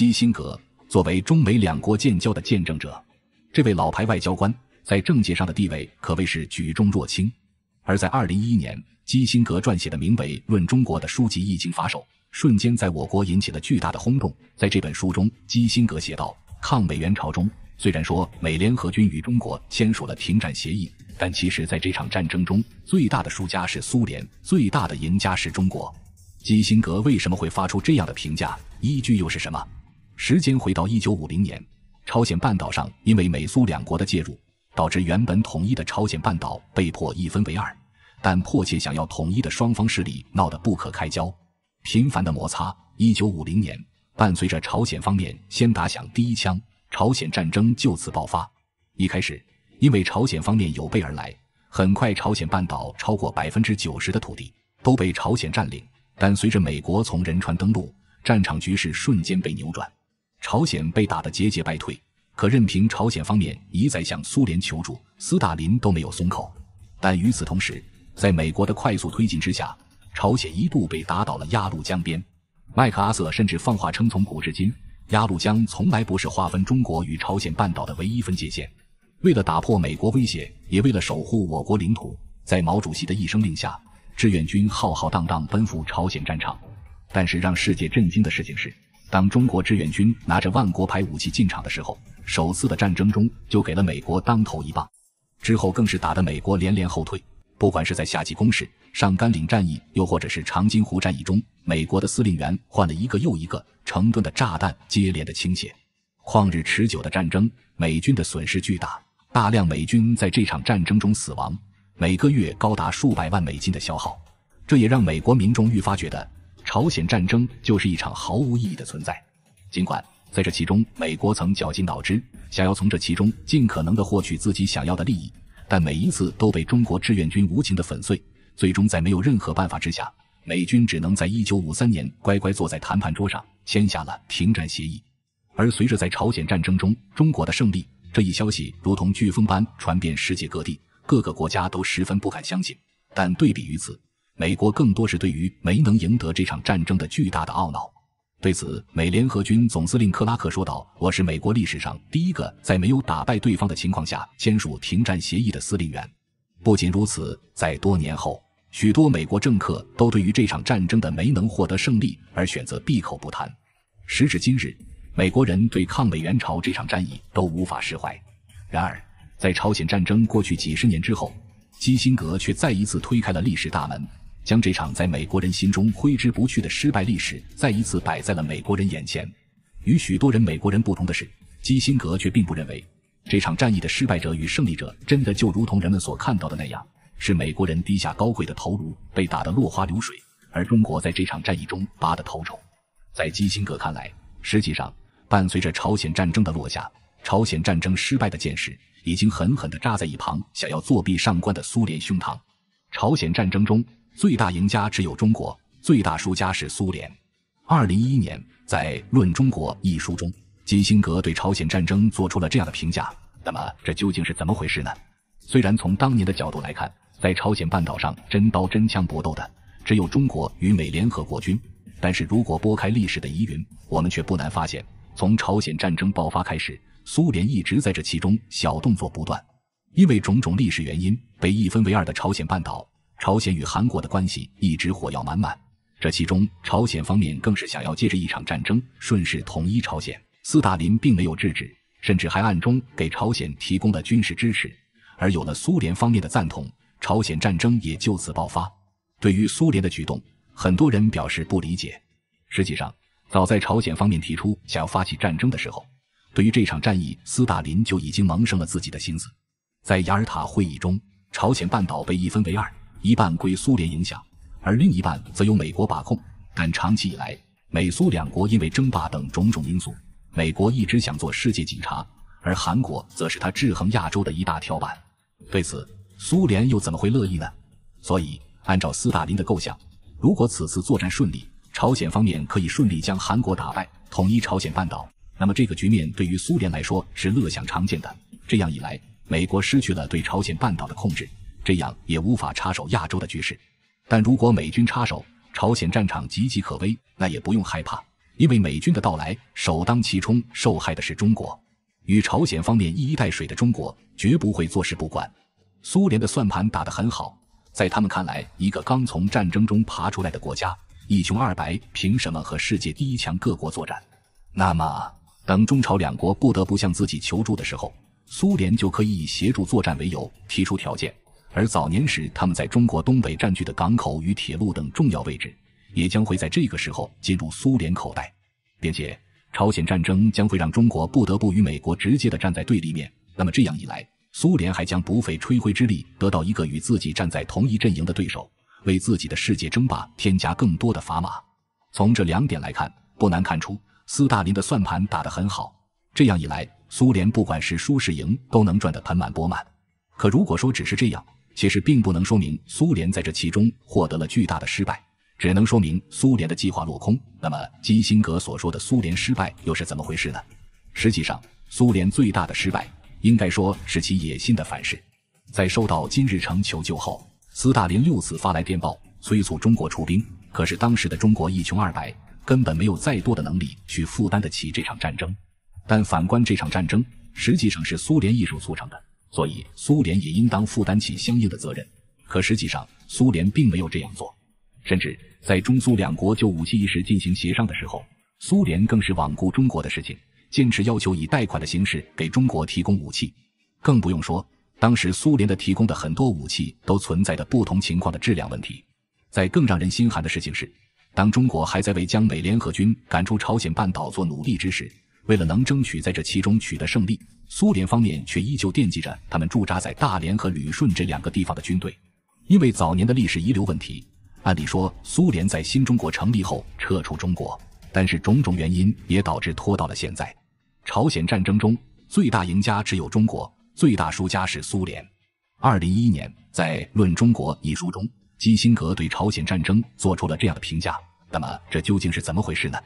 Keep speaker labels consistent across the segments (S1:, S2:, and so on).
S1: 基辛格作为中美两国建交的见证者，这位老牌外交官在政界上的地位可谓是举重若轻。而在二零一一年，基辛格撰写的名为《论中国》的书籍一经发售，瞬间在我国引起了巨大的轰动。在这本书中，基辛格写道：“抗美援朝中，虽然说美联合军与中国签署了停战协议，但其实在这场战争中，最大的输家是苏联，最大的赢家是中国。”基辛格为什么会发出这样的评价？依据又是什么？时间回到一九五零年，朝鲜半岛上因为美苏两国的介入，导致原本统一的朝鲜半岛被迫一分为二。但迫切想要统一的双方势力闹得不可开交，频繁的摩擦。一九五零年，伴随着朝鲜方面先打响第一枪，朝鲜战争就此爆发。一开始，因为朝鲜方面有备而来，很快朝鲜半岛超过百分之九十的土地都被朝鲜占领。但随着美国从仁川登陆，战场局势瞬间被扭转。朝鲜被打得节节败退，可任凭朝鲜方面一再向苏联求助，斯大林都没有松口。但与此同时，在美国的快速推进之下，朝鲜一度被打倒了鸭绿江边。麦克阿瑟甚至放话称，从古至今，鸭绿江从来不是划分中国与朝鲜半岛的唯一分界线。为了打破美国威胁，也为了守护我国领土，在毛主席的一声令下，志愿军浩浩荡荡奔赴朝鲜战场。但是，让世界震惊的事情是。当中国志愿军拿着万国牌武器进场的时候，首次的战争中就给了美国当头一棒，之后更是打得美国连连后退。不管是在夏季攻势、上甘岭战役，又或者是长津湖战役中，美国的司令员换了一个又一个，成吨的炸弹接连的倾泻，旷日持久的战争，美军的损失巨大，大量美军在这场战争中死亡，每个月高达数百万美金的消耗，这也让美国民众愈发觉得。朝鲜战争就是一场毫无意义的存在。尽管在这其中，美国曾绞尽脑汁，想要从这其中尽可能的获取自己想要的利益，但每一次都被中国志愿军无情的粉碎。最终，在没有任何办法之下，美军只能在一九五三年乖乖坐在谈判桌上，签下了停战协议。而随着在朝鲜战争中中国的胜利这一消息，如同飓风般传遍世界各地，各个国家都十分不敢相信。但对比于此，美国更多是对于没能赢得这场战争的巨大的懊恼。对此，美联合军总司令克拉克说道：“我是美国历史上第一个在没有打败对方的情况下签署停战协议的司令员。”不仅如此，在多年后，许多美国政客都对于这场战争的没能获得胜利而选择闭口不谈。时至今日，美国人对抗美援朝这场战役都无法释怀。然而，在朝鲜战争过去几十年之后，基辛格却再一次推开了历史大门。将这场在美国人心中挥之不去的失败历史再一次摆在了美国人眼前。与许多人美国人不同的是，基辛格却并不认为这场战役的失败者与胜利者真的就如同人们所看到的那样，是美国人低下高贵的头颅被打得落花流水，而中国在这场战役中拔得头筹。在基辛格看来，实际上伴随着朝鲜战争的落下，朝鲜战争失败的箭矢已经狠狠地扎在一旁想要作弊上官的苏联胸膛。朝鲜战争中。最大赢家只有中国，最大输家是苏联。二零一一年，在《论中国》一书中，基辛格对朝鲜战争做出了这样的评价。那么，这究竟是怎么回事呢？虽然从当年的角度来看，在朝鲜半岛上真刀真枪搏斗的只有中国与美联合国军，但是如果拨开历史的疑云，我们却不难发现，从朝鲜战争爆发开始，苏联一直在这其中小动作不断。因为种种历史原因，被一分为二的朝鲜半岛。朝鲜与韩国的关系一直火药满满，这其中朝鲜方面更是想要借着一场战争顺势统一朝鲜。斯大林并没有制止，甚至还暗中给朝鲜提供了军事支持。而有了苏联方面的赞同，朝鲜战争也就此爆发。对于苏联的举动，很多人表示不理解。实际上，早在朝鲜方面提出想要发起战争的时候，对于这场战役，斯大林就已经萌生了自己的心思。在雅尔塔会议中，朝鲜半岛被一分为二。一半归苏联影响，而另一半则由美国把控。但长期以来，美苏两国因为争霸等种种因素，美国一直想做世界警察，而韩国则是他制衡亚洲的一大跳板。对此，苏联又怎么会乐意呢？所以，按照斯大林的构想，如果此次作战顺利，朝鲜方面可以顺利将韩国打败，统一朝鲜半岛，那么这个局面对于苏联来说是乐享常见的。这样一来，美国失去了对朝鲜半岛的控制。这样也无法插手亚洲的局势，但如果美军插手，朝鲜战场岌岌可危，那也不用害怕，因为美军的到来首当其冲受害的是中国。与朝鲜方面一衣带水的中国绝不会坐视不管。苏联的算盘打得很好，在他们看来，一个刚从战争中爬出来的国家，一穷二白，凭什么和世界第一强各国作战？那么，等中朝两国不得不向自己求助的时候，苏联就可以以协助作战为由提出条件。而早年时，他们在中国东北占据的港口与铁路等重要位置，也将会在这个时候进入苏联口袋，并且朝鲜战争将会让中国不得不与美国直接的站在对立面。那么这样一来，苏联还将不费吹灰之力得到一个与自己站在同一阵营的对手，为自己的世界争霸添加更多的砝码。从这两点来看，不难看出斯大林的算盘打得很好。这样一来，苏联不管是输是赢，都能赚得盆满钵满。可如果说只是这样，其实并不能说明苏联在这其中获得了巨大的失败，只能说明苏联的计划落空。那么基辛格所说的苏联失败又是怎么回事呢？实际上，苏联最大的失败，应该说是其野心的反噬。在收到金日成求救后，斯大林六次发来电报催促中国出兵，可是当时的中国一穷二白，根本没有再多的能力去负担得起这场战争。但反观这场战争，实际上是苏联艺术促成的。所以，苏联也应当负担起相应的责任。可实际上，苏联并没有这样做。甚至在中苏两国就武器一事进行协商的时候，苏联更是罔顾中国的事情，坚持要求以贷款的形式给中国提供武器。更不用说，当时苏联的提供的很多武器都存在着不同情况的质量问题。在更让人心寒的事情是，当中国还在为将美联合军赶出朝鲜半岛做努力之时，为了能争取在这其中取得胜利。苏联方面却依旧惦记着他们驻扎在大连和旅顺这两个地方的军队，因为早年的历史遗留问题，按理说苏联在新中国成立后撤出中国，但是种种原因也导致拖到了现在。朝鲜战争中最大赢家只有中国，最大输家是苏联。二零一一年在《论中国》一书中，基辛格对朝鲜战争做出了这样的评价。那么这究竟是怎么回事呢？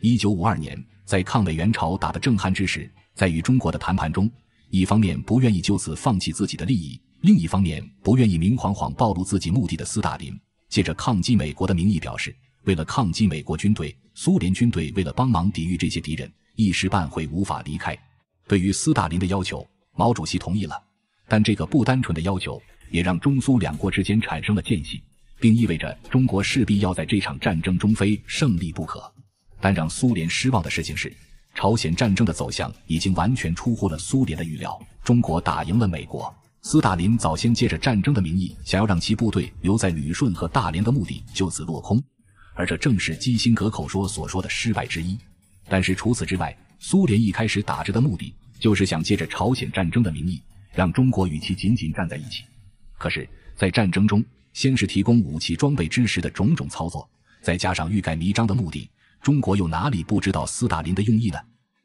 S1: 一九五二年，在抗美援朝打得正酣之时。在与中国的谈判中，一方面不愿意就此放弃自己的利益，另一方面不愿意明晃晃暴露自己目的的斯大林，借着抗击美国的名义表示，为了抗击美国军队，苏联军队为了帮忙抵御这些敌人，一时半会无法离开。对于斯大林的要求，毛主席同意了，但这个不单纯的要求也让中苏两国之间产生了间隙，并意味着中国势必要在这场战争中非胜利不可。但让苏联失望的事情是。朝鲜战争的走向已经完全出乎了苏联的预料，中国打赢了美国。斯大林早先借着战争的名义，想要让其部队留在旅顺和大连的目的就此落空，而这正是基辛格口说所说的失败之一。但是除此之外，苏联一开始打着的目的就是想借着朝鲜战争的名义，让中国与其紧紧站在一起。可是，在战争中，先是提供武器装备支持的种种操作，再加上欲盖弥彰的目的。中国又哪里不知道斯大林的用意呢？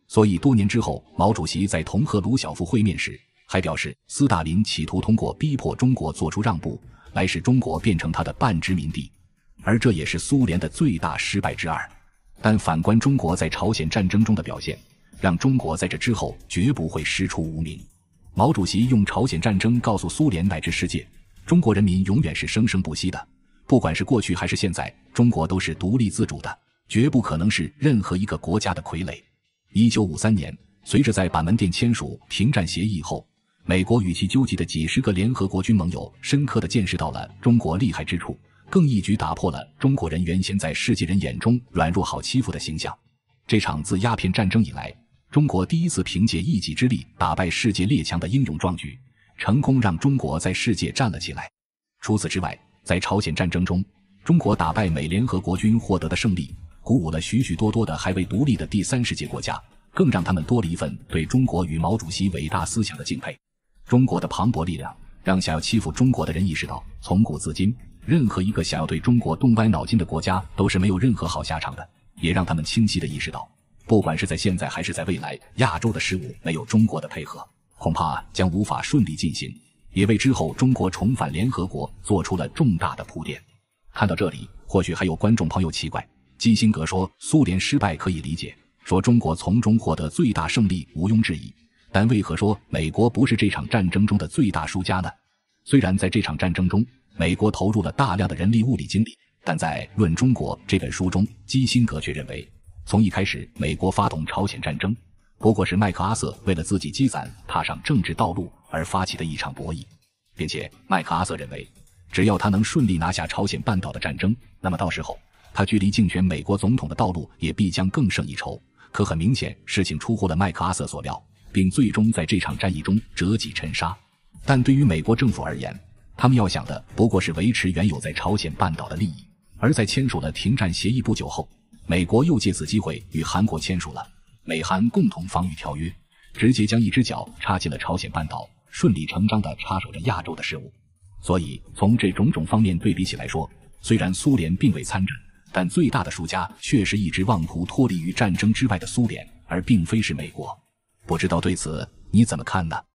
S1: 所以多年之后，毛主席在同和卢小夫会面时，还表示斯大林企图通过逼迫中国做出让步，来使中国变成他的半殖民地，而这也是苏联的最大失败之二。但反观中国在朝鲜战争中的表现，让中国在这之后绝不会师出无名。毛主席用朝鲜战争告诉苏联乃至世界，中国人民永远是生生不息的，不管是过去还是现在，中国都是独立自主的。绝不可能是任何一个国家的傀儡。一九五三年，随着在板门店签署停战协议后，美国与其纠集的几十个联合国军盟友，深刻的见识到了中国厉害之处，更一举打破了中国人原先在世界人眼中软弱好欺负的形象。这场自鸦片战争以来，中国第一次凭借一己之力打败世界列强的英勇壮举，成功让中国在世界站了起来。除此之外，在朝鲜战争中，中国打败美联合国军获得的胜利。鼓舞了许许多多的还未独立的第三世界国家，更让他们多了一份对中国与毛主席伟大思想的敬佩。中国的磅礴力量让想要欺负中国的人意识到，从古至今，任何一个想要对中国动歪脑筋的国家都是没有任何好下场的，也让他们清晰的意识到，不管是在现在还是在未来，亚洲的事务没有中国的配合，恐怕将无法顺利进行，也为之后中国重返联合国做出了重大的铺垫。看到这里，或许还有观众朋友奇怪。基辛格说：“苏联失败可以理解，说中国从中获得最大胜利毋庸置疑。但为何说美国不是这场战争中的最大输家呢？虽然在这场战争中，美国投入了大量的人力、物力、精力，但在《论中国》这本书中，基辛格却认为，从一开始，美国发动朝鲜战争不过是麦克阿瑟为了自己积攒、踏上政治道路而发起的一场博弈，并且麦克阿瑟认为，只要他能顺利拿下朝鲜半岛的战争，那么到时候。”他距离竞选美国总统的道路也必将更胜一筹。可很明显，事情出乎了麦克阿瑟所料，并最终在这场战役中折戟沉沙。但对于美国政府而言，他们要想的不过是维持原有在朝鲜半岛的利益。而在签署了停战协议不久后，美国又借此机会与韩国签署了美韩共同防御条约，直接将一只脚插进了朝鲜半岛，顺理成章地插手着亚洲的事务。所以，从这种种方面对比起来说，虽然苏联并未参战，但最大的输家却是一直妄图脱离于战争之外的苏联，而并非是美国。不知道对此你怎么看呢？